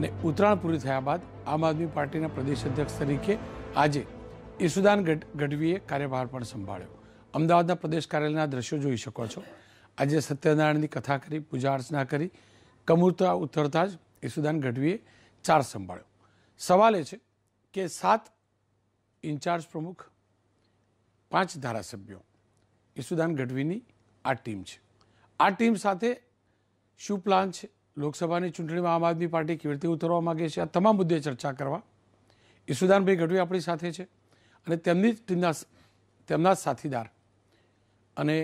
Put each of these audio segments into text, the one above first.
અને ઉત્તરાયણ પૂરી થયા બાદ આમ આદમી પાર્ટીના પ્રદેશ અધ્યક્ષ તરીકે આજે ઈસુદાન ગઢવીએ કાર્યભાર પણ સંભાળ્યો અમદાવાદના પ્રદેશ કાર્યાલયના દ્રશ્યો જોઈ શકો છો આજે સત્યનારાયણની કથા કરી પૂજા અર્ચના કરી કમૂરતા ઉતરતા જ ઈસુદાન ગઢવીએ ચાર સંભાળ્યો સવાલ એ છે કે સાત ઇન્ચાર્જ પ્રમુખ પાંચ ધારાસભ્યો ઈસુદાન ગઢવીની આ ટીમ છે આ ટીમ સાથે શું પ્લાન છે લોકસભાની ચૂંટણીમાં આમ આદમી પાર્ટી કેવી રીતે ઉતરવા માગે છે આ તમામ મુદ્દે ચર્ચા કરવા ઈસુદાનભાઈ ગઢવી આપણી સાથે છે અને તેમની જ ટીમના તેમના જ સાથીદાર અને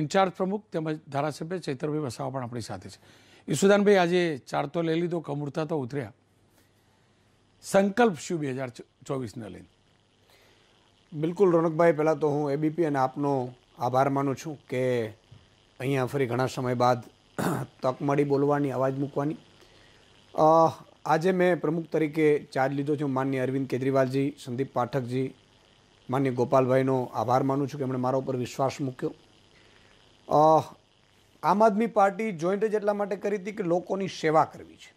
ઇન્ચાર્જ પ્રમુખ તેમજ ધારાસભ્ય ચૈતરભાઈ વસાવા પણ આપણી સાથે છે ઈસુદાનભાઈ આજે ચાર તો લઈ લીધો કમૂરતા તો ઉતર્યા સંકલ્પ શું બે હજાર ચોવીસને લઈને બિલકુલ રોનકભાઈ પહેલાં તો હું એબીપી અને આપનો આભાર માનું છું કે અહીંયા ફરી ઘણા સમય બાદ તક મળી બોલવાની અવાજ મૂકવાની આજે મેં પ્રમુખ તરીકે ચાર્જ લીધો છું માન્ય અરવિંદ કેજરીવાલજી સંદીપ પાઠકજી માન્ય ગોપાલભાઈનો આભાર માનું છું કે એમણે મારા ઉપર વિશ્વાસ મૂક્યો આમ આદમી પાર્ટી જોઈન્ટ જ એટલા માટે કરી હતી કે લોકોની સેવા કરવી છે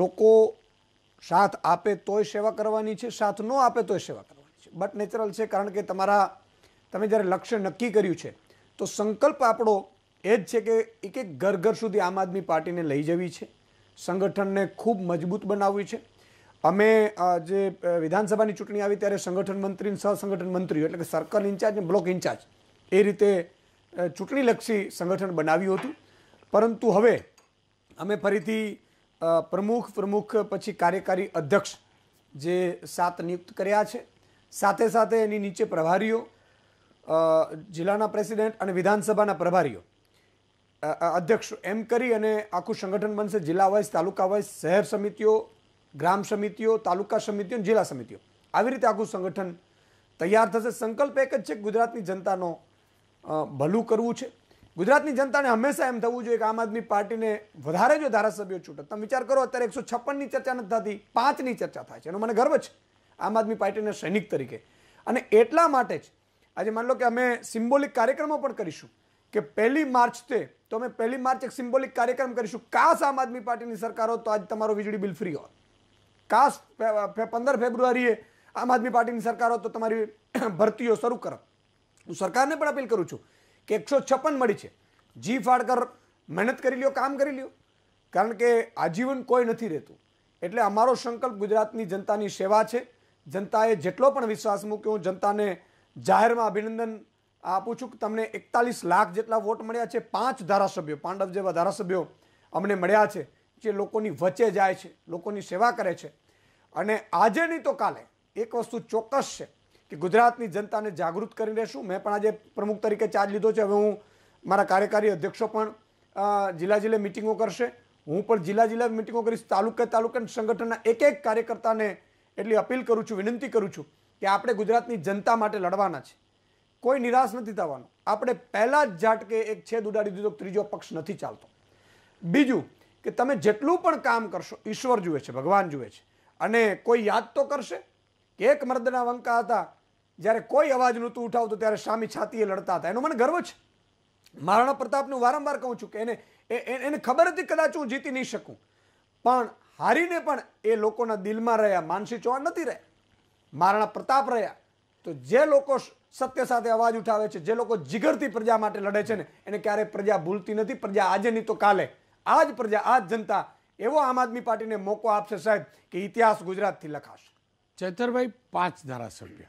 લોકો સાથ આપે તોય સેવા કરવાની છે સાથ ન આપે તોય સેવા કરવાની છે બટ નેચરલ છે કારણ કે તમારા તમે જ્યારે લક્ષ્ય નક્કી કર્યું છે તો સંકલ્પ આપણો એ જ છે કે એક એક ઘર ઘર સુધી આમ આદમી પાર્ટીને લઈ જવી છે સંગઠનને ખૂબ મજબૂત બનાવવી છે અમે જે વિધાનસભાની ચૂંટણી આવી ત્યારે સંગઠન મંત્રી સહ સંગઠન મંત્રીઓ એટલે કે સર્કલ ઇન્ચાર્જ અને બ્લોક ઇન્ચાર્જ એ રીતે ચૂંટણીલક્ષી સંગઠન બનાવ્યું હતું પરંતુ હવે અમે ફરીથી પ્રમુખ પ્રમુખ પછી કાર્યકારી અધ્યક્ષ જે સાત નિયુક્ત કર્યા છે સાથે સાથે એની નીચે પ્રભારીઓ જિલ્લાના પ્રેસિડેન્ટ અને વિધાનસભાના પ્રભારીઓ અધ્યક્ષ એમ કરી અને આખું સંગઠન બનશે જિલ્લા વાઇઝ તાલુકા વાઇઝ શહેર સમિતિઓ ગ્રામ સમિતિઓ તાલુકા સમિતિઓ જિલ્લા સમિતિઓ આવી રીતે આખું સંગઠન તૈયાર થશે સંકલ્પ એક જ છે ગુજરાતની જનતાનો ભલું કરવું છે ગુજરાતની જનતાને હંમેશા એમ થવું જોઈએ કે આમ આદમી પાર્ટીને વધારે જો ધારાસભ્યો છૂટે તમે વિચાર કરો અત્યારે એકસો છપ્પનની ચર્ચા નથી થતી પાંચની ચર્ચા થાય છે એનો મને ગર્વ છે આમ આદમી પાર્ટીના સૈનિક તરીકે અને એટલા માટે જ આજે માની લો કે અમે સિમ્બોલિક કાર્યક્રમો પણ કરીશું કે પહેલી માર્ચ તે તો અમે પહેલી માર્ચ એક સિમ્બોલિક કાર્યક્રમ કરીશું કાશ આમ આદમી પાર્ટીની સરકાર હોત તો આજ તમારો વીજળી બિલ ફ્રી હોત કાશ પંદર ફેબ્રુઆરીએ આમ આદમી પાર્ટીની સરકાર હોત તો તમારી ભરતીઓ શરૂ કરો હું સરકારને પણ અપીલ કરું છું કે એકસો છપ્પન મળી છે જી ફાળકર મહેનત કરી લ્યો કામ કરી લ્યો કારણ કે આજીવન કોઈ નથી રહેતું એટલે અમારો સંકલ્પ ગુજરાતની જનતાની સેવા છે જનતાએ જેટલો પણ વિશ્વાસ મૂક્યો જનતાને જાહેરમાં અભિનંદન આપું છું કે તમને એકતાલીસ લાખ જેટલા વોટ મળ્યા છે પાંચ ધારાસભ્યો પાંડવ જેવા ધારાસભ્યો અમને મળ્યા છે જે લોકોની વચ્ચે જાય છે લોકોની સેવા કરે છે અને આજે નહીં તો કાલે એક વસ્તુ ચોક્કસ છે કે ગુજરાતની જનતાને જાગૃત કરી રહેશું મેં પણ આજે પ્રમુખ તરીકે ચાર્જ લીધો છે હવે હું મારા કાર્યકારી અધ્યક્ષો પણ જિલ્લા જિલ્લે મિટિંગો કરશે હું પણ જિલ્લા જિલ્લા મિટિંગો કરીશ તાલુકે તાલુકા સંગઠનના એક એક કાર્યકર્તાને એટલી અપીલ કરું છું વિનંતી કરું છું કે આપણે ગુજરાતની જનતા માટે લડવાના છે કોઈ નિરાશ નથી થવાનો આપણે પહેલાં જ ઝાટકે એક છેદ ઉડાડી દીધો ત્રીજો પક્ષ નથી ચાલતો બીજું કે તમે જેટલું પણ કામ કરશો ઈશ્વર જુએ છે ભગવાન જુએ છે અને કોઈ યાદ તો કરશે કે એક મર્દના વંકા હતા જ્યારે કોઈ અવાજ નહોતું ઉઠાવતું ત્યારે સ્વામી છાતીએ લડતા હતા એનો મને ગર્વ છે મહારાણા પ્રતાપનું વારંવાર કહું છું કે એને એને ખબર હતી કદાચ હું જીતી નહીં શકું પણ હારીને પણ એ લોકોના દિલમાં રહ્યા માનસી ચૌહાણ નથી રહ્યા મહારાણા પ્રતાપ રહ્યા તો જે લોકો સત્ય સાથે અવાજ ઉઠાવે છે જે લોકો જીગરથી પ્રજા માટે લડે છે ને એને ક્યારેય પ્રજા ભૂલતી નથી પ્રજા આજે નહીં તો કાલે આ જ પ્રજા આ જ જનતા એવો આમ આદમી પાર્ટીને મોકો આપશે સાહેબ કે ઇતિહાસ ગુજરાતથી લખાશે ચેતરભાઈ પાંચ ધારાસભ્ય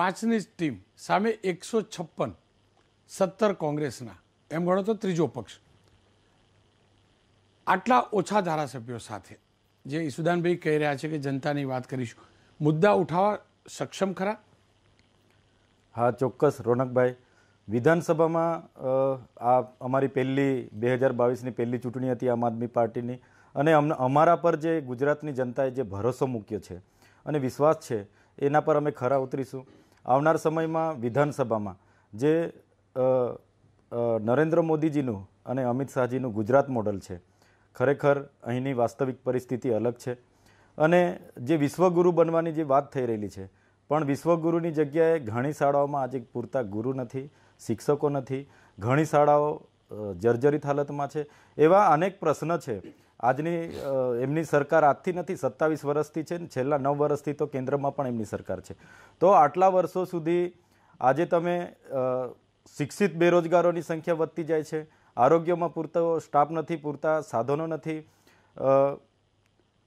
પાંચની ટીમ સામે એકસો છપ્પન સત્તર કોંગ્રેસના એમ ગણો તો ત્રીજો પક્ષ આટલા ઓછા ધારાસભ્યો સાથે જે ઈસુદાનભાઈ કહી રહ્યા છે કે જનતાની વાત કરીશું મુદ્દા ઉઠાવવા સક્ષમ ખરા હા ચોક્કસ રોનકભાઈ વિધાનસભામાં આ અમારી પહેલી બે હજાર બાવીસની પહેલી ચૂંટણી હતી આમ આદમી પાર્ટીની અને અમારા પર જે ગુજરાતની જનતાએ જે ભરોસો મૂક્યો છે અને વિશ્વાસ છે એના પર અમે ખરા ઉતરીશું આવનાર સમયમાં વિધાનસભામાં જે નરેન્દ્ર મોદીજીનું અને અમિત શાહજીનું ગુજરાત મોડલ છે ખરેખર અહીંની વાસ્તવિક પરિસ્થિતિ અલગ છે અને જે વિશ્વગુરુ બનવાની જે વાત થઈ રહેલી છે પણ વિશ્વગુરુની જગ્યાએ ઘણી શાળાઓમાં આજે પૂરતા ગુરુ નથી શિક્ષકો નથી ઘણી શાળાઓ જર્જરિત હાલતમાં છે એવા અનેક પ્રશ્ન છે આજની એમની સરકાર આજથી નથી સત્તાવીસ વર્ષથી છે ને છેલ્લા નવ વર્ષથી તો કેન્દ્રમાં પણ એમની સરકાર છે તો આટલા વર્ષો સુધી આજે તમે શિક્ષિત બેરોજગારોની સંખ્યા વધતી જાય છે આરોગ્યમાં પૂરતો સ્ટાફ નથી પૂરતા સાધનો નથી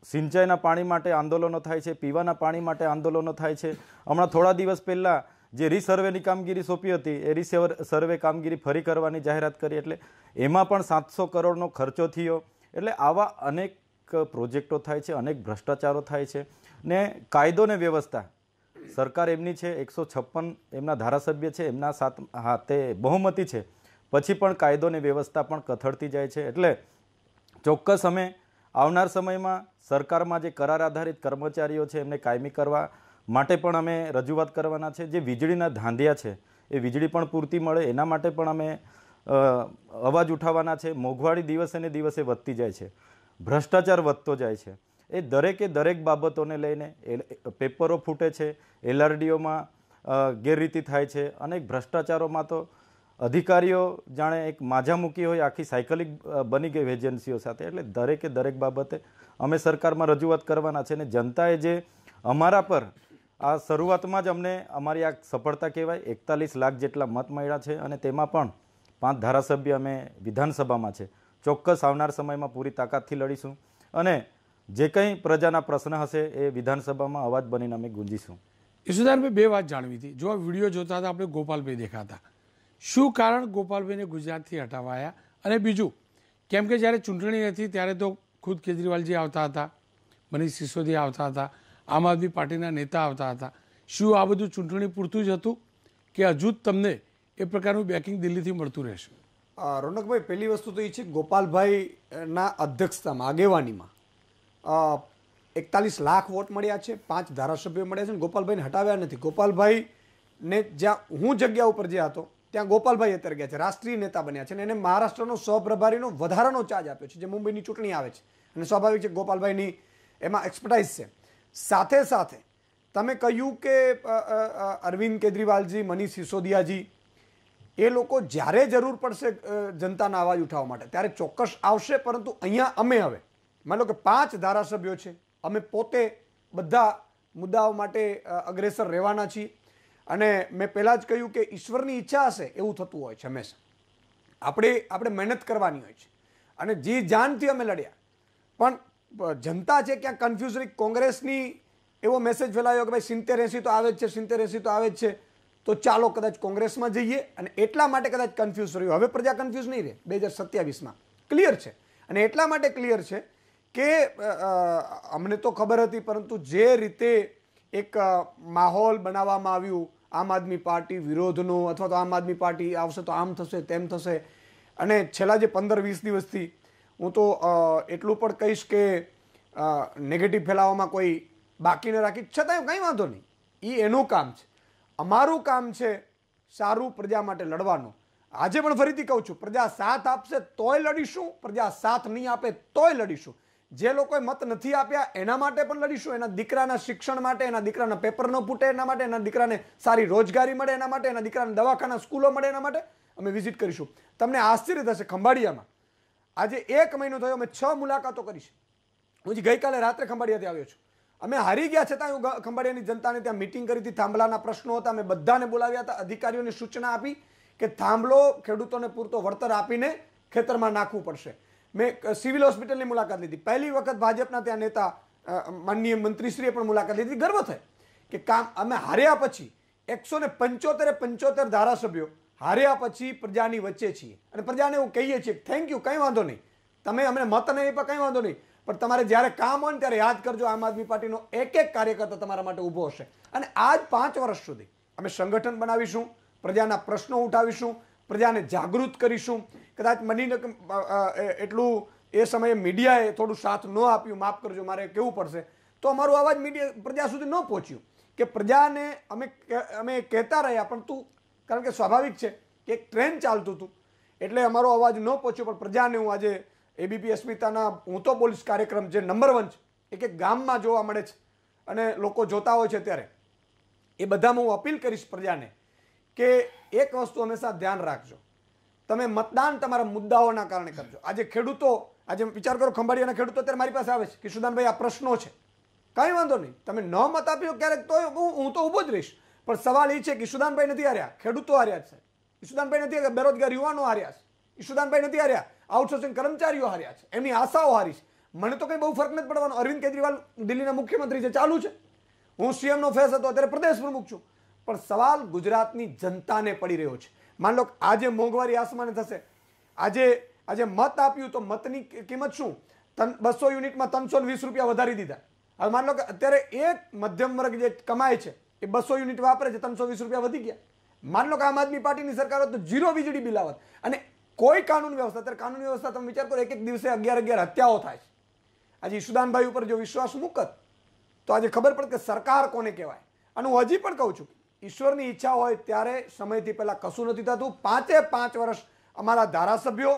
સિંચાઈના પાણી માટે આંદોલનો થાય છે પીવાના પાણી માટે આંદોલનો થાય છે હમણાં થોડા દિવસ પહેલાં જે રીસર્વેની કામગીરી સોંપી હતી એ રીસર્વે સર્વે કામગીરી ફરી કરવાની જાહેરાત કરી એટલે એમાં પણ સાતસો કરોડનો ખર્ચો થયો એટલે આવા અનેક પ્રોજેક્ટો થાય છે અનેક ભ્રષ્ટાચારો થાય છે ને કાયદો ને વ્યવસ્થા સરકાર એમની છે એકસો છપ્પન એમના ધારાસભ્ય છે એમના સાત હાથે બહુમતી છે પછી પણ કાયદો ને વ્યવસ્થા પણ કથળતી જાય છે એટલે ચોક્કસ અમે આવનાર સમયમાં સરકારમાં જે કરાર આધારિત કર્મચારીઓ છે એમને કાયમી કરવા માટે પણ અમે રજૂઆત કરવાના છે જે વીજળીના ધાંધિયા છે એ વીજળી પણ પૂરતી મળે એના માટે પણ અમે અવાજ ઉઠાવવાના છે મોંઘવાળી દિવસે ને દિવસે વધતી જાય છે ભ્રષ્ટાચાર વધતો જાય છે એ દરેકે દરેક બાબતોને લઈને પેપરો ફૂટે છે એલઆરડીઓમાં ગેરરીતિ થાય છે અનેક ભ્રષ્ટાચારોમાં તો અધિકારીઓ જાણે એક માજા મૂકી હોય આખી સાયકલિક બની ગઈ એજન્સીઓ સાથે એટલે દરેકે દરેક બાબતે અમે સરકારમાં રજૂઆત કરવાના છે અને જનતાએ જે અમારા પર આ શરૂઆતમાં જ અમને અમારી આ સફળતા કહેવાય એકતાલીસ લાખ જેટલા મત મળ્યા છે અને તેમાં પણ પાંચ ધારાસભ્ય અમે વિધાનસભામાં છે ચોક્કસ આવનાર સમયમાં પૂરી તાકાતથી લડીશું અને જે કંઈ પ્રજાના પ્રશ્ન હશે એ વિધાનસભામાં અવાજ બનીને અમે ગુંજીશું ઈશુદાનભાઈ બે વાત જાણવી હતી જો આ વિડીયો જોતા હતા આપણે ગોપાલભાઈ દેખાતા શું કારણ ગોપાલભાઈને ગુજરાતથી હટાવાયા અને બીજું કેમ કે જ્યારે ચૂંટણી હતી ત્યારે તો ખુદ કેજરીવાલજી આવતા હતા મનીષ સિસોદિયા આવતા હતા આમ આદમી પાર્ટીના નેતા આવતા હતા શું આ બધું ચૂંટણી પૂરતું જ હતું કે હજુ જ તમને એ પ્રકારનું બેકિંગ દિલ્હીથી મળતું રહેશે રોનકભાઈ પહેલી વસ્તુ તો એ છે ગોપાલભાઈના અધ્યક્ષતામાં આગેવાનીમાં એકતાલીસ લાખ વોટ મળ્યા છે પાંચ ધારાસભ્યો મળ્યા છે અને ગોપાલભાઈને હટાવ્યા નથી ગોપાલભાઈને જ્યાં હું જગ્યા ઉપર જે હતો ત્યાં ગોપાલભાઈ અત્યારે ગયા છે રાષ્ટ્રીય નેતા બન્યા છે અને એને મહારાષ્ટ્રનો સહપ્રભારીનો વધારાનો ચાર્જ આપ્યો છે જે મુંબઈની ચૂંટણી આવે છે અને સ્વાભાવિક છે ગોપાલભાઈની એમાં એક્સપર્ટાઇઝ છે સાથે સાથે તમે કહ્યું કે અરવિંદ કેજરીવાલજી મનીષ સિસોદિયાજી એ લોકો જ્યારે જરૂર પડશે જનતાના અવાજ ઉઠાવવા માટે ત્યારે ચોક્કસ આવશે પરંતુ અહીંયા અમે હવે માની લો કે પાંચ ધારાસભ્યો છે અમે પોતે બધા મુદ્દાઓ માટે અગ્રેસર રહેવાના છીએ અને મેં પહેલાં જ કહ્યું કે ઈશ્વરની ઈચ્છા હશે એવું થતું હોય છે હંમેશા આપણે આપણે મહેનત કરવાની હોય છે અને જે જાનથી અમે લડ્યા પણ જનતા છે ક્યાં કન્ફ્યુઝ કોંગ્રેસની એવો મેસેજ ફેલાયો કે ભાઈ સિત્તેર એંસી તો આવે જ છે સિત્તેર એંસી તો આવે જ છે તો ચાલો કદાચ કોંગ્રેસમાં જઈએ અને એટલા માટે કદાચ કન્ફ્યુઝ રહ્યું હવે પ્રજા કન્ફ્યુઝ નહીં રહે બે હજાર સત્યાવીસમાં ક્લિયર છે અને એટલા માટે ક્લિયર છે કે અમને તો ખબર હતી પરંતુ જે રીતે એક માહોલ બનાવવામાં આવ્યું આમ આદમી પાર્ટી વિરોધનો અથવા તો આમ આદમી પાર્ટી આવશે તો આમ થશે તેમ થશે અને છેલ્લા જે પંદર વીસ દિવસથી હું તો એટલું પણ કહીશ કે નેગેટિવ ફેલાવવામાં કોઈ બાકી ન રાખી છતાંય કંઈ વાંધો નહીં એ એનું કામ છે અમારું કામ છે સારું પ્રજા માટે લડવાનું આજે પણ ફરીથી કહું છું પ્રજા સાથ આપશે તોય લડીશું પ્રજા સાથ નહીં આપે તોય લડીશું જે લોકોએ મત નથી આપ્યા એના માટે પણ લડીશું એના દીકરાના શિક્ષણ માટે એના દીકરાના પેપર ન ફૂટે એના માટે એના દીકરાને સારી રોજગારી મળે એના માટે એના દીકરાને દવાખાના સ્કૂલો મળે એના માટે અમે વિઝિટ કરીશું તમને આશ્ચર્ય થશે ખંભાળિયામાં આજે એક મહિનો થયો અમે છ મુલાકાતો કરી છે હું ગઈકાલે રાત્રે ખંભાળિયાથી આવ્યો છું અમે હારી ગયા છતાં હું ખંભાળિયાની જનતાને ત્યાં મિટિંગ કરી હતી થાંભલાના પ્રશ્નો હતા અમે બધાને બોલાવ્યા હતા અધિકારીઓને સૂચના આપી કે થાંભલો ખેડૂતોને પૂરતો વળતર આપીને ખેતરમાં નાખવું પડશે મેં સિવિલ હોસ્પિટલની મુલાકાત લીધી પહેલી વખત ભાજપના ત્યાં નેતા માનનીય મંત્રીશ્રીએ પણ મુલાકાત લીધી ગર્વ થાય કે કામ અમે હાર્યા પછી એકસો ને પંચોતેરે પંચોતેર ધારાસભ્યો હાર્યા પછી પ્રજાની વચ્ચે છીએ અને પ્રજાને એવું કહીએ છીએ થેન્ક યુ કંઈ વાંધો નહીં તમે અમને મત નહીં પણ કંઈ વાંધો નહીં પણ તમારે જ્યારે કામ હોય ને ત્યારે યાદ કરજો આમ આદમી પાર્ટીનો એક એક કાર્યકર્તા તમારા માટે ઊભો હશે અને આજ પાંચ વર્ષ સુધી અમે સંગઠન બનાવીશું પ્રજાના પ્રશ્નો ઉઠાવીશું પ્રજાને જાગૃત કરીશું કદાચ મની એટલું એ સમયે મીડિયાએ થોડું સાથ ન આપ્યું માફ કરજો મારે કેવું પડશે તો અમારું અવાજ મીડિયા પ્રજા સુધી ન પહોંચ્યું કે પ્રજાને અમે અમે કહેતા રહ્યા પણ તું કારણ કે સ્વાભાવિક છે કે એક ટ્રેન ચાલતું હતું એટલે અમારો અવાજ ન પહોંચ્યો પણ પ્રજાને હું આજે એબીપી અસ્મિતાના હું તો પોલીસ કાર્યક્રમ જે નંબર વન છે એક એક ગામમાં જોવા મળે છે અને લોકો જોતા હોય છે ત્યારે એ બધામાં હું અપીલ કરીશ પ્રજાને કે એક વસ્તુ હંમેશા ધ્યાન રાખજો તમે મતદાન તમારા મુદ્દાઓના કારણે કરજો આજે ખેડૂતો આજે વિચાર કરો ખંભાળિયાના ખેડૂતો અત્યારે મારી પાસે આવે છે કિશુદાનભાઈ આ પ્રશ્નો છે કાંઈ વાંધો નહીં તમે ન મત આપ્યો ક્યારેક તો હું તો ઊભો જ રહીશ પણ સવાલ એ છે કે ઈશુદાનભાઈ નથી હાર્યા ખેડૂતો હાર્યા છે ઈશુદાનભાઈ નથી હાર્યા બેરોજગાર યુવાનો હાર્યા છે ઈશુદાનભાઈ નથી હાર્યા આઉટસોર્સિંગ કર્મચારીઓ હાર્યા છે એમની આશાઓ હારી છે મને તો કંઈ બહુ ફરક નથી પડવાનો અરવિંદ કેજરીવાલ દિલ્હીના મુખ્યમંત્રી છે ચાલુ છે હું સીએમનો ફેસ હતો અત્યારે પ્રદેશ પ્રમુખ છું પણ સવાલ ગુજરાતની જનતાને પડી રહ્યો છે માન લો આજે મોંઘવારી આસમાને થશે આજે આજે મત આપ્યું તો મતની કિંમત શું તન બસો યુનિટમાં ત્રણસો વીસ રૂપિયા વધારી દીધા હવે માન લો કે અત્યારે એક મધ્યમ વર્ગ જે કમાય છે એ બસો યુનિટ વાપરે છે ત્રણસો વીસ રૂપિયા વધી ગયા માન લો કે આમ આદમી પાર્ટીની સરકાર તો જીરો વીજળી બિલ આવત અને કોઈ કાનૂન વ્યવસ્થા અત્યારે કાનૂન વ્યવસ્થા તમે વિચાર કરો એક એક દિવસે અગિયાર અગિયાર હત્યાઓ થાય છે આજે ઈશુદાનભાઈ ઉપર જો વિશ્વાસ મુકત તો આજે ખબર પડે કે સરકાર કોને કહેવાય અને હું હજી પણ કહું છું ઈશ્વરની ઈચ્છા હોય ત્યારે સમયથી પહેલાં કશું નથી થતું પાંચે પાંચ વર્ષ અમારા ધારાસભ્યો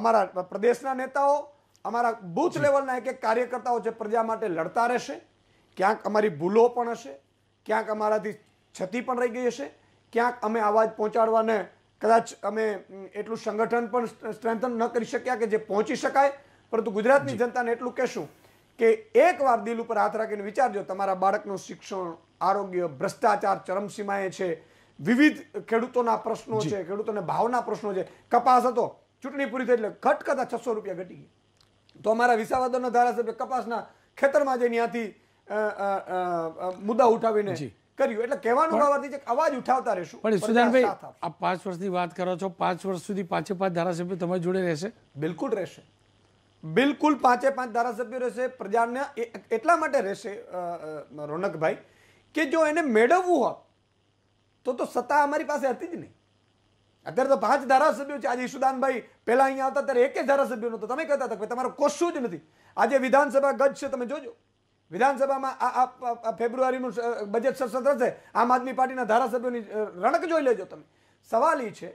અમારા પ્રદેશના નેતાઓ અમારા બૂથ લેવલના એક એક કાર્યકર્તાઓ છે પ્રજા માટે લડતા રહેશે ક્યાંક અમારી ભૂલો પણ હશે ક્યાંક અમારાથી છતી પણ રહી ગઈ હશે ક્યાંક અમે અવાજ પહોંચાડવાને કદાચ અમે એટલું સંગઠન પણ સ્ટ્રેન્થન ન કરી શક્યા કે જે પહોંચી શકાય પરંતુ ગુજરાતની જનતાને એટલું કહેશું કે એકવાર દિલ ઉપર હાથ રાખીને વિચારજો તમારા બાળકનું શિક્ષણ આરોગ્ય ભ્રષ્ટાચાર ચરમસીમાએ છે વિવિધ ખેડૂતોના પ્રશ્નો છે ખેડૂતોને ભાવના પ્રશ્નો છે કપાસ હતો ચૂંટણી પૂરી થઈ એટલે ઘટ છસો રૂપિયા ઘટી ગઈ તો અમારા વિસાવદરના ધારાસભ્ય કપાસના ખેતરમાં જઈને ત્યાંથી મુદ્દા ઉઠાવીને કર્યું એટલે કહેવાનો ભાવાર્થી છે અવાજ ઉઠાવતા રહેશું પણ સુધાનભાઈ આ પાંચ વર્ષની વાત કરો છો પાંચ વર્ષ સુધી પાંચે પાંચ ધારાસભ્ય તમારી જોડે રહેશે બિલકુલ રહેશે બિલકુલ પાંચે પાંચ ધારાસભ્યો રહેશે પ્રજાને એટલા માટે રહેશે રોનકભાઈ કે જો એને મેળવવું હોત તો તો સત્તા અમારી પાસે હતી જ નહીં અત્યારે તો પાંચ ધારાસભ્યો છે આજે ઈશુદાનભાઈ પહેલાં અહીંયા આવતા ત્યારે એકે ધારાસભ્યો નહોતો તમે કહેતા હતા કે તમારો કશું જ નથી આજે વિધાનસભા ગજ છે તમે જોજો વિધાનસભામાં આ ફેબ્રુઆરીનું બજેટ સત્ર થશે આમ આદમી પાર્ટીના ધારાસભ્યોની રણક જોઈ લેજો તમે સવાલ એ છે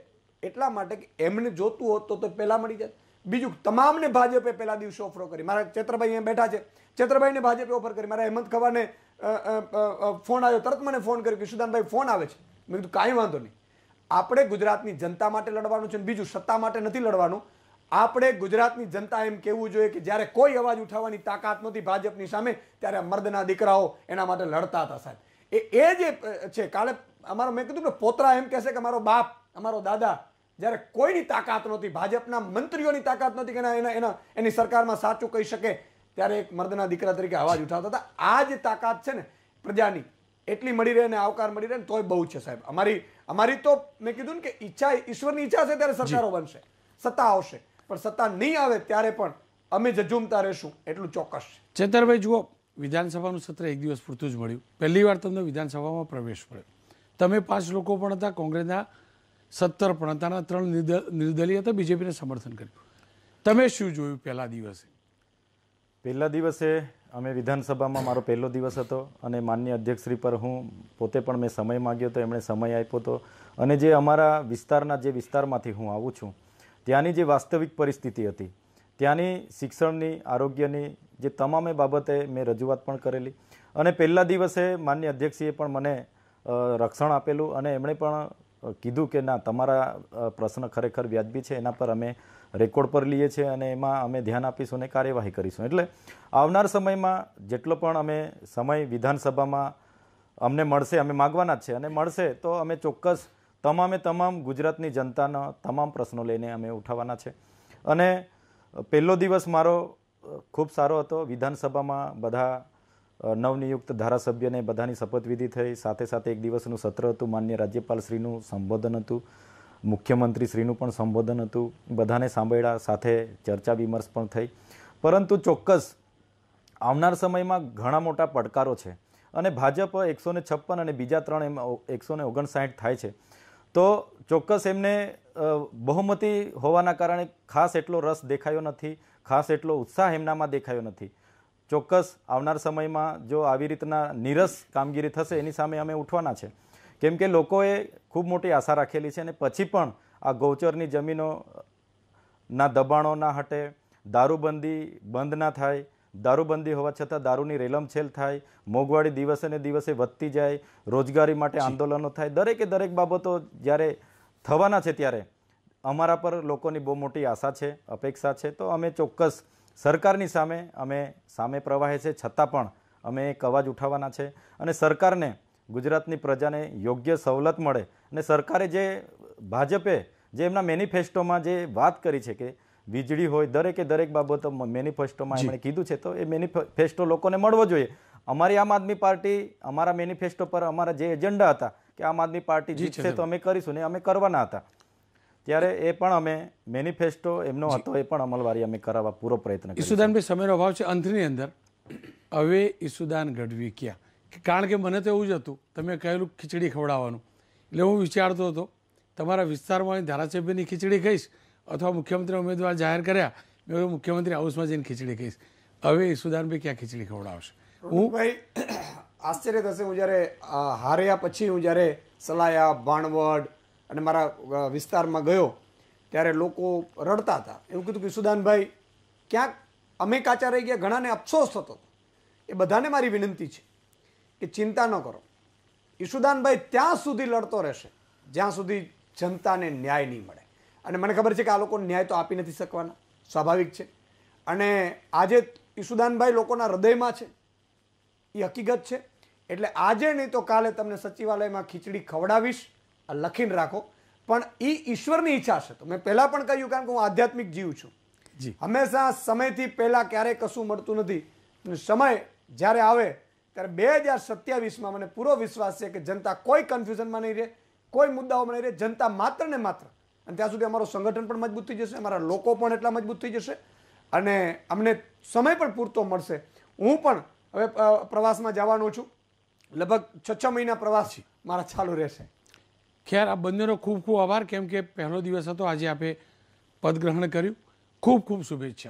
એટલા માટે કે એમને જોતું હોત તો પહેલાં મળી જાય બીજું તમામને ભાજપે પહેલા દિવસે ઓફરો કરી મારા ચેત્રભાઈ અહીંયા બેઠા છે ચેત્રભાઈને ભાજપે ઓફર કરી મારા હેમંત ખવાને ફોન આવ્યો તરત મને ફોન કર્યો કે સુદાનભાઈ ફોન આવે છે મેં કીધું કાંઈ વાંધો નહીં આપણે ગુજરાતની જનતા માટે લડવાનું છે બીજું સત્તા માટે નથી લડવાનું આપણે ગુજરાતની જનતા એમ કહેવું જોઈએ કે જ્યારે કોઈ અવાજ ઉઠાવવાની તાકાત નહોતી ભાજપની સામે ત્યારે મર્દના દીકરાઓ એના માટે લડતા હતા સાહેબ એ એ જે છે કાલે અમારો મેં કીધું ને પોતરા એમ કહેશે કે મારો બાપ અમારો દાદા જ્યારે કોઈની તાકાત નહોતી ભાજપના મંત્રીઓની તાકાત નહોતી કે એના એના એની સરકારમાં સાચું કહી શકે ત્યારે એક મર્દના દીકરા તરીકે અવાજ ઉઠાવતા હતા આ જ તાકાત છે ને પ્રજાની એટલી મળી રહે ને આવકાર મળી રહે ને તોય બહુ છે સાહેબ અમારી અમારી તો મેં કીધું ને કે ઈચ્છા ઈશ્વરની ઈચ્છા છે ત્યારે સરકારો બનશે સત્તા આવશે પણ સત્તા નહીં આવે ત્યારે પણ અમે જજુમતા રહેશું એટલું ચોક્કસ છે ચેતરભાઈ જુઓ વિધાનસભાનું સત્ર એક દિવસ પૂરતું જ મળ્યું પહેલી વાર તમને વિધાનસભામાં પ્રવેશ મળ્યો તમે પાંચ લોકો પણ હતા કોંગ્રેસના સત્તર પણ ત્રણ નિર્દલીય હતા બીજેપીને સમર્થન કર્યું તમે શું જોયું પહેલા દિવસે પહેલા દિવસે અમે વિધાનસભામાં મારો પહેલો દિવસ હતો અને માન્ય અધ્યક્ષશ્રી પર હું પોતે પણ મેં સમય માગ્યો હતો એમણે સમય આપ્યો હતો અને જે અમારા વિસ્તારના જે વિસ્તારમાંથી હું આવું છું ત્યાંની જે વાસ્તવિક પરિસ્થિતિ હતી ત્યાંની શિક્ષણની આરોગ્યની જે તમામે બાબતે મેં રજૂઆત પણ કરેલી અને પહેલા દિવસે માન્ય અધ્યક્ષીએ પણ મને રક્ષણ આપેલું અને એમણે પણ કીધું કે ના તમારા પ્રશ્ન ખરેખર વ્યાજબી છે એના પર અમે રેકોર્ડ પર લઈએ છીએ અને એમાં અમે ધ્યાન આપીશું અને કાર્યવાહી કરીશું એટલે આવનાર સમયમાં જેટલો પણ અમે સમય વિધાનસભામાં અમને મળશે અમે માગવાના જ છે અને મળશે તો અમે ચોક્કસ તમામે તમામ ગુજરાતની જનતાના તમામ પ્રશ્નો લઈને અમે ઉઠાવવાના છે અને પહેલો દિવસ મારો ખૂબ સારો હતો વિધાનસભામાં બધા નવનિયુક્ત ધારાસભ્યને બધાની શપથવિધિ થઈ સાથે સાથે એક દિવસનું સત્ર હતું માન્ય રાજ્યપાલશ્રીનું સંબોધન હતું મુખ્યમંત્રીશ્રીનું પણ સંબોધન હતું બધાને સાંભળ્યા સાથે ચર્ચા વિમર્શ પણ થઈ પરંતુ ચોક્કસ આવનાર સમયમાં ઘણા મોટા પડકારો છે અને ભાજપ એકસો ને છપ્પન અને બીજા ત્રણ એમ એકસો ને ઓગણસાઠ થાય છે તો ચોક્કસ એમને બહુમતી હોવાના કારણે ખાસ એટલો રસ દેખાયો નથી ખાસ એટલો ઉત્સાહ એમનામાં દેખાયો નથી ચોક્કસ આવનાર સમયમાં જો આવી રીતના નીરસ કામગીરી થશે એની સામે અમે ઉઠવાના છે કેમ કે લોકોએ ખૂબ મોટી આશા રાખેલી છે અને પછી પણ આ ગૌચરની જમીનોના દબાણો ના હટે દારૂબંધી બંધ ના થાય દારૂબંધી હોવા છતાં દારૂની રેલમછેલ થાય મોંઘવાળી દિવસે ને દિવસે વધતી જાય રોજગારી માટે આંદોલનો થાય દરેકે દરેક બાબતો જ્યારે થવાના છે ત્યારે અમારા પર લોકોની બહુ મોટી આશા છે અપેક્ષા છે તો અમે ચોક્કસ સરકારની સામે અમે સામે પ્રવાહે છે છતાં પણ અમે એક અવાજ ઉઠાવવાના છે અને સરકારને ગુજરાતની પ્રજાને યોગ્ય સવલત મળે અને સરકારે જે ભાજપે જે એમના મેનિફેસ્ટોમાં જે વાત કરી છે કે વીજળી હોય દરેકે દરેક બાબતો મેનિફેસ્ટોમાં એમણે કીધું છે તો એ મેનિફેસ્ટો લોકોને મળવો જોઈએ અમારી આમ આદમી પાર્ટી અમારા મેનિફેસ્ટો પર અમારા જે એજન્ડા હતા કે આમ આદમી પાર્ટી જીતશે તો અમે કરીશું ને અમે કરવાના હતા ત્યારે એ પણ અમે મેનિફેસ્ટો એમનો હતો એ પણ અમલવારી અમે કરાવવા પૂરો પ્રયત્ન ઈસુદાનભાઈ સમયનો અભાવ છે અંતની અંદર હવે ઈસુદાન ગઢવી ક્યાં કારણ કે મને તો એવું જ હતું તમે કહેલું ખીચડી ખવડાવવાનું એટલે હું વિચારતો હતો તમારા વિસ્તારમાં ધારાસભ્યની ખીચડી કહીશ અથવા મુખ્યમંત્રી ઉમેદવાર જાહેર કર્યા મેં મુખ્યમંત્રી હાઉસમાં જઈને ખીચડી કહીશ હવે ઈસુદાનભાઈ ક્યાં ખીચડી ખવડાવશે હું ભાઈ આશ્ચર્ય થશે હું જ્યારે હાર્યા પછી હું જ્યારે સલાયા ભાણવડ અને મારા વિસ્તારમાં ગયો ત્યારે લોકો રડતા હતા એવું કીધું કે સુદાનભાઈ ક્યાંક અમે કાચા રહી ગયા ઘણાને અફસોસ થતો એ બધાને મારી વિનંતી છે કે ચિંતા ન કરો ઈશુદાનભાઈ ત્યાં સુધી લડતો રહેશે જ્યાં સુધી જનતાને ન્યાય નહીં મળે અને મને ખબર છે કે આ લોકો ન્યાય તો આપી નથી શકવાના સ્વાભાવિક છે અને આજે ઈશુદાનભાઈ લોકોના હૃદયમાં છે એ હકીકત છે એટલે આજે નહીં તો કાલે તમને સચિવાલયમાં ખીચડી ખવડાવીશ લખીને રાખો પણ એ ઈશ્વરની ઈચ્છા છે તો મેં પહેલાં પણ કહ્યું કારણ કે હું આધ્યાત્મિક જીવ છું જી હંમેશા સમયથી પહેલાં ક્યારેય કશું મળતું નથી સમય જ્યારે આવે ત્યારે બે હજાર સત્યાવીસમાં મને પૂરો વિશ્વાસ છે કે જનતા કોઈ કન્ફ્યુઝનમાં નહીં રહે કોઈ મુદ્દાઓમાં નહીં રહે જનતા માત્ર ને માત્ર અને ત્યાં સુધી અમારું સંગઠન પણ મજબૂત થઈ જશે અમારા લોકો પણ એટલા મજબૂત થઈ જશે અને અમને સમય પણ પૂરતો મળશે હું પણ હવે પ્રવાસમાં જવાનો છું લગભગ છ છ મહિના પ્રવાસ મારા ચાલુ રહેશે ખેર આ બંનેનો ખૂબ ખૂબ આભાર કેમ કે પહેલો દિવસ હતો આજે આપે પદગ્રહણ કર્યું ખૂબ ખૂબ શુભેચ્છા